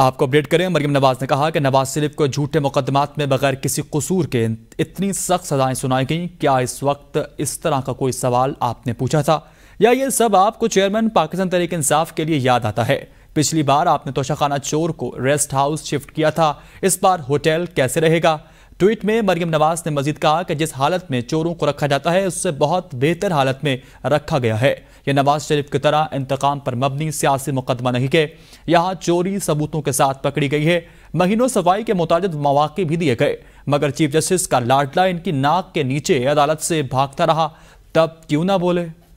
आपको अपडेट करें मरीम नवाज ने कहा कि नवाज शरीफ को झूठे मुकदमात में बगैर किसी कसूर के इतनी सख्त सजाएं सुनाई गई क्या इस वक्त इस तरह का कोई सवाल आपने पूछा था या ये सब आपको चेयरमैन पाकिस्तान तरीके इंसाफ के लिए याद आता है पिछली बार आपने तोशाखाना चोर को रेस्ट हाउस शिफ्ट किया था इस बार होटल कैसे रहेगा ट्वीट में मरियम नवाज ने मजीद कहा कि जिस हालत में चोरों को रखा जाता है उससे बहुत बेहतर हालत में रखा गया है यह नवाज शरीफ की तरह इंतकाम पर मबनी सियासी मुकदमा नहीं के यहाँ चोरी सबूतों के साथ पकड़ी गई है महीनों सफाई के मुताद मौाक़े भी दिए गए मगर चीफ जस्टिस का लाडला इनकी नाक के नीचे अदालत से भागता रहा तब क्यों ना बोले